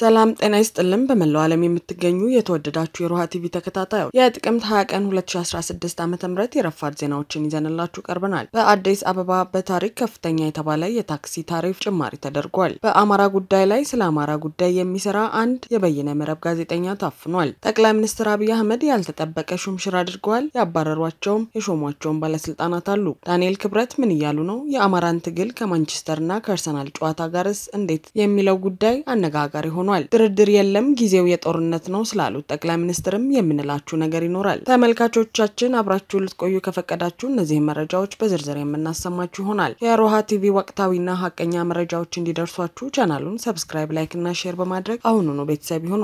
ሰላም ጤና ይስጥልን። በመላው ዓለም የምትገኙ የተወደዳችሁ የሮሃ ቲቪ ተከታታዮች የጥቅምት 20 ቀን 2016 ዓ ም የረፋድ ዜናዎችን ይዘንላችሁ ቀርበናል። በአዲስ አበባ በታሪክ ከፍተኛ የተባለ የታክሲ ታሪፍ ጭማሪ ተደርጓል። በአማራ ጉዳይ ላይ ስለ አማራ ጉዳይ የሚሰራ አንድ የበይነ መረብ ጋዜጠኛ ታፍኗል። ጠቅላይ ሚኒስትር አብይ አህመድ ያልተጠበቀ ሹምሽር አድርገዋል። ያባረሯቸውም የሾሟቸውን ባለስልጣናት አሉ። ዳንኤል ክብረት ምን እያሉ ነው? የአማራን ትግል ከማንቸስተርና ከአርሰናል ጨዋታ ጋርስ እንዴት? የሚለው ጉዳይ አነጋጋሪ ሆኖ ሆኗል። ድርድር የለም፣ ጊዜው የጦርነት ነው ስላሉት ጠቅላይ ሚኒስትርም የምንላችሁ ነገር ይኖራል። ተመልካቾቻችን አብራችሁ ልትቆዩ ከፈቀዳችሁ እነዚህ መረጃዎች በዝርዝር የምናሰማችሁ ይሆናል። የሮሃ ቲቪ ወቅታዊና ሀቀኛ መረጃዎች እንዲደርሷችሁ ቻናሉን ሰብስክራይብ፣ ላይክ እና ሼር በማድረግ አሁኑኑ ቤተሰብ ይሁኑ።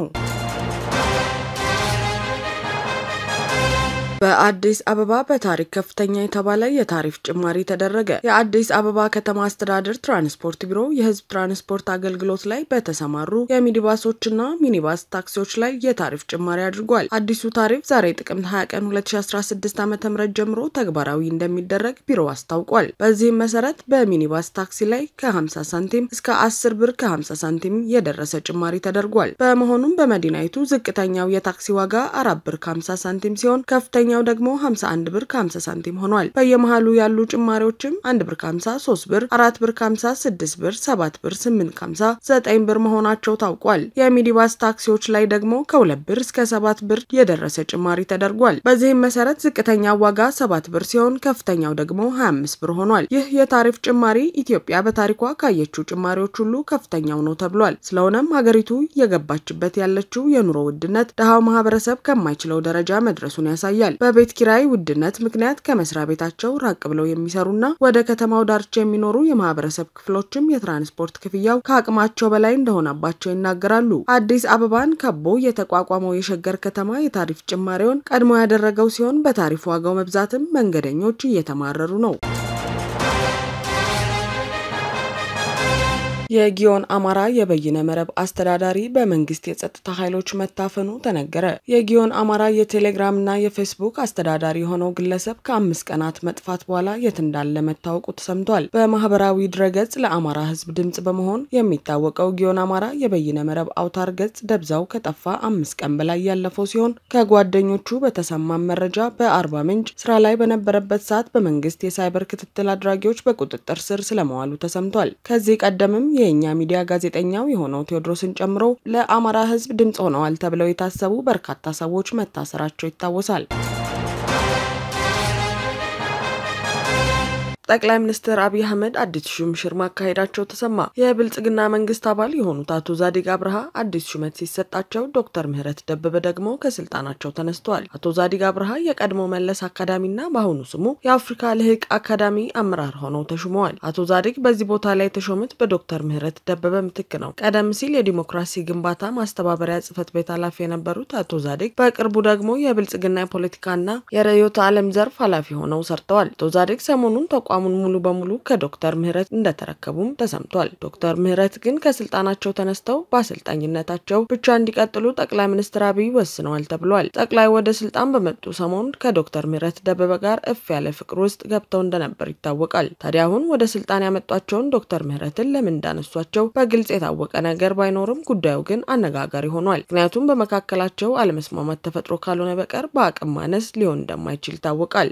በአዲስ አበባ በታሪክ ከፍተኛ የተባለ የታሪፍ ጭማሪ ተደረገ። የአዲስ አበባ ከተማ አስተዳደር ትራንስፖርት ቢሮ የህዝብ ትራንስፖርት አገልግሎት ላይ በተሰማሩ የሚኒባሶችና ሚኒባስ ታክሲዎች ላይ የታሪፍ ጭማሪ አድርጓል። አዲሱ ታሪፍ ዛሬ ጥቅምት 20 ቀን 2016 ዓ ም ጀምሮ ተግባራዊ እንደሚደረግ ቢሮ አስታውቋል። በዚህም መሰረት በሚኒባስ ታክሲ ላይ ከ50 ሳንቲም እስከ 10 ብር ከ50 ሳንቲም የደረሰ ጭማሪ ተደርጓል። በመሆኑም በመዲናይቱ ዝቅተኛው የታክሲ ዋጋ 4 ብር ከ50 ሳንቲም ሲሆን ከፍተኛ አራተኛው ደግሞ 51 ብር ከ50 ሳንቲም ሆኗል። በየመሃሉ ያሉ ጭማሪዎችም 1 ብር ከ50፣ 3 ብር፣ 4 ብር ከ50፣ 6 ብር፣ 7 ብር፣ 8 ከ50፣ 9 ብር መሆናቸው ታውቋል። የሚኒባስ ታክሲዎች ላይ ደግሞ ከ2 ብር እስከ 7 ብር የደረሰ ጭማሪ ተደርጓል። በዚህም መሰረት ዝቅተኛ ዋጋ 7 ብር ሲሆን ከፍተኛው ደግሞ 25 ብር ሆኗል። ይህ የታሪፍ ጭማሪ ኢትዮጵያ በታሪኳ ካየችው ጭማሪዎች ሁሉ ከፍተኛው ነው ተብሏል። ስለሆነም ሀገሪቱ የገባችበት ያለችው የኑሮ ውድነት ድሃው ማህበረሰብ ከማይችለው ደረጃ መድረሱን ያሳያል። በቤት ኪራይ ውድነት ምክንያት ከመስሪያ ቤታቸው ራቅ ብለው የሚሰሩና ወደ ከተማው ዳርቻ የሚኖሩ የማህበረሰብ ክፍሎችም የትራንስፖርት ክፍያው ከአቅማቸው በላይ እንደሆነባቸው ይናገራሉ። አዲስ አበባን ከቦ የተቋቋመው የሸገር ከተማ የታሪፍ ጭማሪውን ቀድሞ ያደረገው ሲሆን በታሪፍ ዋጋው መብዛትም መንገደኞች እየተማረሩ ነው። የጊዮን አማራ የበይነ መረብ አስተዳዳሪ በመንግስት የጸጥታ ኃይሎች መታፈኑ ተነገረ። የጊዮን አማራ የቴሌግራምና የፌስቡክ አስተዳዳሪ የሆነው ግለሰብ ከአምስት ቀናት መጥፋት በኋላ የት እንዳለ መታወቁ ተሰምቷል። በማህበራዊ ድረገጽ ለአማራ ህዝብ ድምጽ በመሆን የሚታወቀው ጊዮን አማራ የበይነ መረብ አውታር ገጽ ደብዛው ከጠፋ አምስት ቀን በላይ ያለፈው ሲሆን ከጓደኞቹ በተሰማም መረጃ በአርባ ምንጭ ስራ ላይ በነበረበት ሰዓት በመንግስት የሳይበር ክትትል አድራጊዎች በቁጥጥር ስር ስለመዋሉ ተሰምቷል። ከዚህ ቀደምም የእኛ ሚዲያ ጋዜጠኛው የሆነው ቴዎድሮስን ጨምሮ ለአማራ ሕዝብ ድምፅ ሆነዋል ተብለው የታሰቡ በርካታ ሰዎች መታሰራቸው ይታወሳል። ጠቅላይ ሚኒስትር አብይ አህመድ አዲስ ሹም ሽር ማካሄዳቸው ተሰማ። የብልጽግና መንግስት አባል የሆኑት አቶ ዛዲግ አብርሃ አዲስ ሹመት ሲሰጣቸው፣ ዶክተር ምህረት ደበበ ደግሞ ከስልጣናቸው ተነስተዋል። አቶ ዛዲግ አብርሃ የቀድሞ መለስ አካዳሚና በአሁኑ ስሙ የአፍሪካ ልህቅ አካዳሚ አመራር ሆነው ተሹመዋል። አቶ ዛዲግ በዚህ ቦታ ላይ የተሾሙት በዶክተር ምህረት ደበበ ምትክ ነው። ቀደም ሲል የዲሞክራሲ ግንባታ ማስተባበሪያ ጽህፈት ቤት ኃላፊ የነበሩት አቶ ዛዲግ በቅርቡ ደግሞ የብልጽግና የፖለቲካና የርዕዮተ ዓለም ዘርፍ ኃላፊ ሆነው ሰርተዋል። አቶ ዛዲግ ሰሞኑን ተቋ ስልጣኑን ሙሉ በሙሉ ከዶክተር ምህረት እንደተረከቡም ተሰምቷል። ዶክተር ምህረት ግን ከስልጣናቸው ተነስተው በአሰልጣኝነታቸው ብቻ እንዲቀጥሉ ጠቅላይ ሚኒስትር አብይ ወስነዋል ተብሏል። ጠቅላይ ወደ ስልጣን በመጡ ሰሞን ከዶክተር ምህረት ደበበ ጋር እፍ ያለ ፍቅር ውስጥ ገብተው እንደነበር ይታወቃል። ታዲያ አሁን ወደ ስልጣን ያመጧቸውን ዶክተር ምህረትን ለምን እንዳነሷቸው በግልጽ የታወቀ ነገር ባይኖርም ጉዳዩ ግን አነጋጋሪ ሆኗል። ምክንያቱም በመካከላቸው አለመስማማት ተፈጥሮ ካልሆነ በቀር በአቅም ማነስ ሊሆን እንደማይችል ይታወቃል።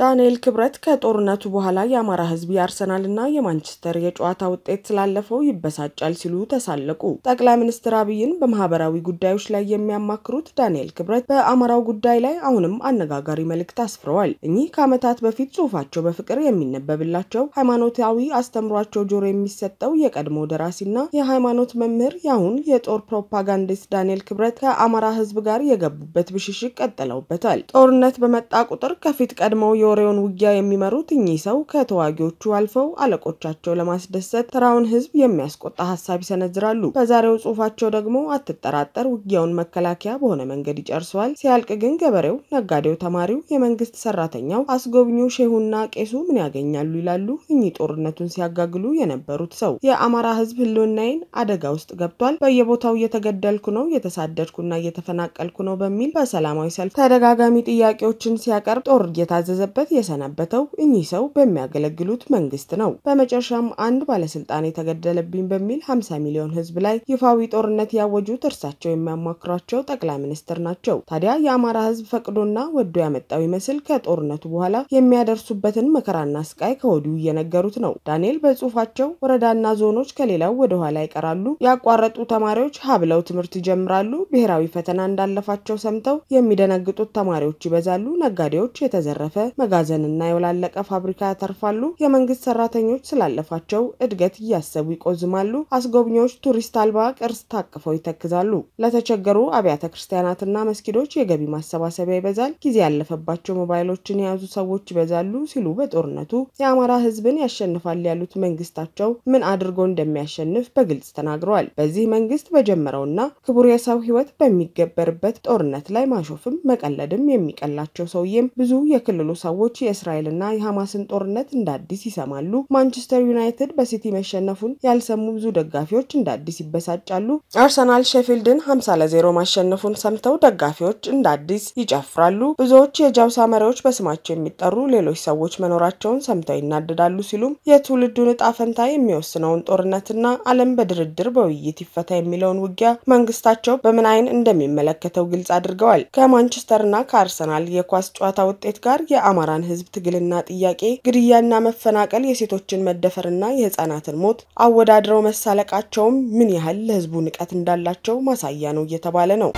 ዳንኤል ክብረት ከጦርነቱ በኋላ የአማራ ሕዝብ የአርሰናልና የማንቸስተር የጨዋታ ውጤት ስላለፈው ይበሳጫል ሲሉ ተሳለቁ። ጠቅላይ ሚኒስትር አብይን በማህበራዊ ጉዳዮች ላይ የሚያማክሩት ዳንኤል ክብረት በአማራው ጉዳይ ላይ አሁንም አነጋጋሪ መልእክት አስፍረዋል። እኚህ ከዓመታት በፊት ጽሑፋቸው በፍቅር የሚነበብላቸው ሃይማኖታዊ አስተምሯቸው ጆሮ የሚሰጠው የቀድሞ ደራሲና የሃይማኖት መምህር የአሁን የጦር ፕሮፓጋንዲስት ዳንኤል ክብረት ከአማራ ሕዝብ ጋር የገቡበት ብሽሽቅ ቀጥለውበታል። ጦርነት በመጣ ቁጥር ከፊት ቀድመው የወሬውን ውጊያ የሚመሩት እኚህ ሰው ከተዋጊዎቹ አልፈው አለቆቻቸው ለማስደሰት ተራውን ሕዝብ የሚያስቆጣ ሀሳብ ይሰነዝራሉ። በዛሬው ጽሁፋቸው ደግሞ አትጠራጠር ውጊያውን መከላከያ በሆነ መንገድ ይጨርሰዋል፣ ሲያልቅ ግን ገበሬው፣ ነጋዴው፣ ተማሪው፣ የመንግስት ሰራተኛው፣ አስጎብኚው፣ ሼሁና ቄሱ ምን ያገኛሉ ይላሉ። እኚህ ጦርነቱን ሲያጋግሉ የነበሩት ሰው የአማራ ህዝብ ህልውናዬን አደጋ ውስጥ ገብቷል፣ በየቦታው እየተገደልኩ ነው፣ እየተሳደድኩና እየተፈናቀልኩ ነው በሚል በሰላማዊ ሰልፍ ተደጋጋሚ ጥያቄዎችን ሲያቀርብ ጦር እየታዘዘ ሲሰናበት የሰነበተው እኚህ ሰው በሚያገለግሉት መንግስት ነው። በመጨረሻም አንድ ባለስልጣን የተገደለብኝ በሚል 50 ሚሊዮን ህዝብ ላይ ይፋዊ ጦርነት ያወጁት እርሳቸው የሚያማክሯቸው ጠቅላይ ሚኒስትር ናቸው። ታዲያ የአማራ ህዝብ ፈቅዶና ወዶ ያመጣው ይመስል ከጦርነቱ በኋላ የሚያደርሱበትን መከራና ስቃይ ከወዲሁ እየነገሩት ነው። ዳንኤል በጽሁፋቸው ወረዳና ዞኖች ከሌላው ወደ ኋላ ይቀራሉ፣ ያቋረጡ ተማሪዎች ሀብለው ትምህርት ይጀምራሉ፣ ብሔራዊ ፈተና እንዳለፋቸው ሰምተው የሚደነግጡት ተማሪዎች ይበዛሉ፣ ነጋዴዎች የተዘረፈ መጋዘንና የወላለቀ ፋብሪካ ያተርፋሉ። የመንግስት ሰራተኞች ስላለፋቸው እድገት እያሰቡ ይቆዝማሉ። አስጎብኚዎች ቱሪስት አልባ ቅርስ ታቅፈው ይተክዛሉ። ለተቸገሩ አብያተ ክርስቲያናትና መስጊዶች የገቢ ማሰባሰቢያ ይበዛል። ጊዜ ያለፈባቸው ሞባይሎችን የያዙ ሰዎች ይበዛሉ ሲሉ በጦርነቱ የአማራ ህዝብን ያሸንፋል ያሉት መንግስታቸው ምን አድርጎ እንደሚያሸንፍ በግልጽ ተናግረዋል። በዚህ መንግስት በጀመረውና ክቡር የሰው ህይወት በሚገበርበት ጦርነት ላይ ማሾፍም መቀለድም የሚቀላቸው ሰውዬም ብዙ የክልሉ ሰው ሰዎች የእስራኤልና የሐማስን ጦርነት እንደ አዲስ ይሰማሉ። ማንቸስተር ዩናይትድ በሲቲ መሸነፉን ያልሰሙ ብዙ ደጋፊዎች እንደ አዲስ ይበሳጫሉ። አርሰናል ሼፊልድን 50 ለዜሮ ማሸነፉን ሰምተው ደጋፊዎች እንደ አዲስ ይጨፍራሉ። ብዙዎች የጃውሳ መሪዎች በስማቸው የሚጠሩ ሌሎች ሰዎች መኖራቸውን ሰምተው ይናደዳሉ ሲሉም የትውልዱን ዕጣ ፈንታ የሚወስነውን ጦርነትና ዓለም በድርድር በውይይት ይፈታ የሚለውን ውጊያ መንግስታቸው በምን አይን እንደሚመለከተው ግልጽ አድርገዋል። ከማንቸስተርና ከአርሰናል የኳስ ጨዋታ ውጤት ጋር የአማ የአማራን ህዝብ ትግልና ጥያቄ፣ ግድያና መፈናቀል፣ የሴቶችን መደፈርና የህፃናትን ሞት አወዳድረው መሳለቃቸውም ምን ያህል ለህዝቡ ንቀት እንዳላቸው ማሳያ ነው እየተባለ ነው።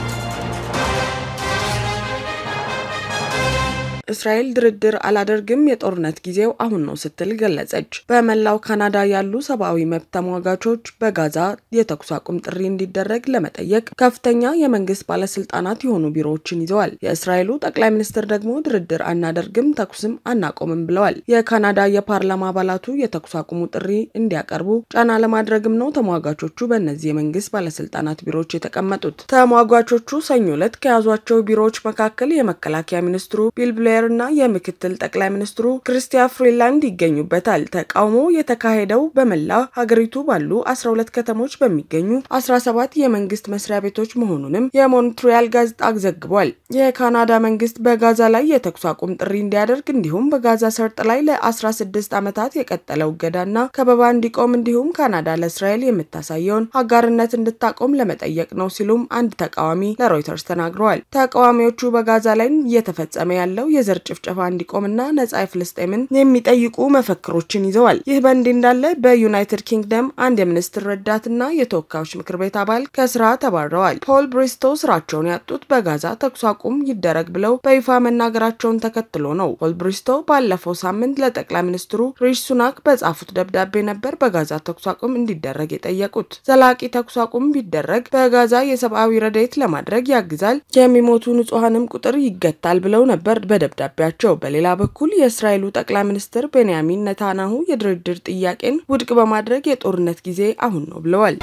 እስራኤል ድርድር አላደርግም፣ የጦርነት ጊዜው አሁን ነው ስትል ገለጸች። በመላው ካናዳ ያሉ ሰብአዊ መብት ተሟጋቾች በጋዛ የተኩስ አቁም ጥሪ እንዲደረግ ለመጠየቅ ከፍተኛ የመንግስት ባለስልጣናት የሆኑ ቢሮዎችን ይዘዋል። የእስራኤሉ ጠቅላይ ሚኒስትር ደግሞ ድርድር አናደርግም፣ ተኩስም አናቆምም ብለዋል። የካናዳ የፓርላማ አባላቱ የተኩስ አቁሙ ጥሪ እንዲያቀርቡ ጫና ለማድረግም ነው ተሟጋቾቹ በእነዚህ የመንግስት ባለስልጣናት ቢሮዎች የተቀመጡት። ተሟጋቾቹ ሰኞ ዕለት ከያዟቸው ቢሮዎች መካከል የመከላከያ ሚኒስትሩ ቢል ሹሜር እና የምክትል ጠቅላይ ሚኒስትሩ ክርስቲያ ፍሪላንድ ይገኙበታል። ተቃውሞ የተካሄደው በመላ ሀገሪቱ ባሉ 12 ከተሞች በሚገኙ 17 የመንግስት መስሪያ ቤቶች መሆኑንም የሞንትሪያል ጋዜጣ ዘግቧል። የካናዳ መንግስት በጋዛ ላይ የተኩስ አቁም ጥሪ እንዲያደርግ እንዲሁም በጋዛ ሰርጥ ላይ ለ16 ዓመታት የቀጠለው እገዳና ከበባ እንዲቆም እንዲሁም ካናዳ ለእስራኤል የምታሳየውን አጋርነት እንድታቆም ለመጠየቅ ነው ሲሉም አንድ ተቃዋሚ ለሮይተርስ ተናግረዋል። ተቃዋሚዎቹ በጋዛ ላይ እየተፈጸመ ያለው የ የዘር ጭፍጨፋ እንዲቆምና ነጻ ፍልስጤምን የሚጠይቁ መፈክሮችን ይዘዋል። ይህ በእንዲህ እንዳለ በዩናይትድ ኪንግደም አንድ የሚኒስትር ረዳትና የተወካዮች ምክር ቤት አባል ከስራ ተባረዋል። ፖል ብሪስቶ ስራቸውን ያጡት በጋዛ ተኩስ አቁም ይደረግ ብለው በይፋ መናገራቸውን ተከትሎ ነው። ፖል ብሪስቶ ባለፈው ሳምንት ለጠቅላይ ሚኒስትሩ ሪሽ ሱናክ በጻፉት ደብዳቤ ነበር በጋዛ ተኩስ አቁም እንዲደረግ የጠየቁት። ዘላቂ ተኩስ አቁም ቢደረግ በጋዛ የሰብአዊ ረዳይት ለማድረግ ያግዛል፣ የሚሞቱ ንጹሐንም ቁጥር ይገታል ብለው ነበር በደ ደብዳቤያቸው። በሌላ በኩል የእስራኤሉ ጠቅላይ ሚኒስትር ቤንያሚን ነታናሁ የድርድር ጥያቄን ውድቅ በማድረግ የጦርነት ጊዜ አሁን ነው ብለዋል።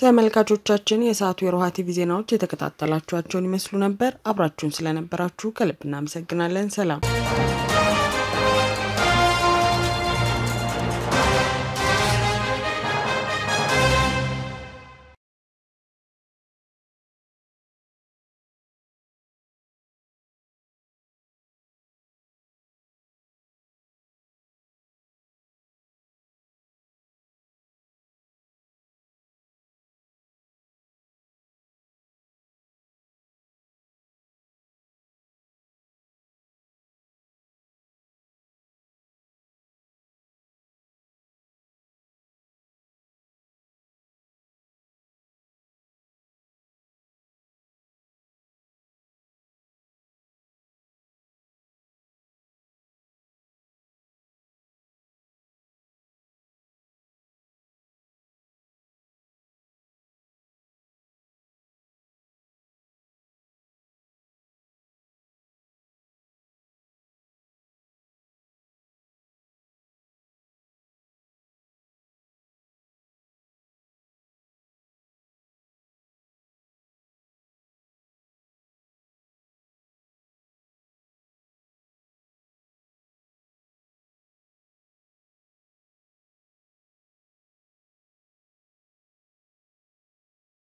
ተመልካቾቻችን የሰዓቱ የሮሃ ቲቪ ዜናዎች የተከታተላችኋቸውን ይመስሉ ነበር። አብራችሁን ስለነበራችሁ ከልብ እናመሰግናለን። ሰላም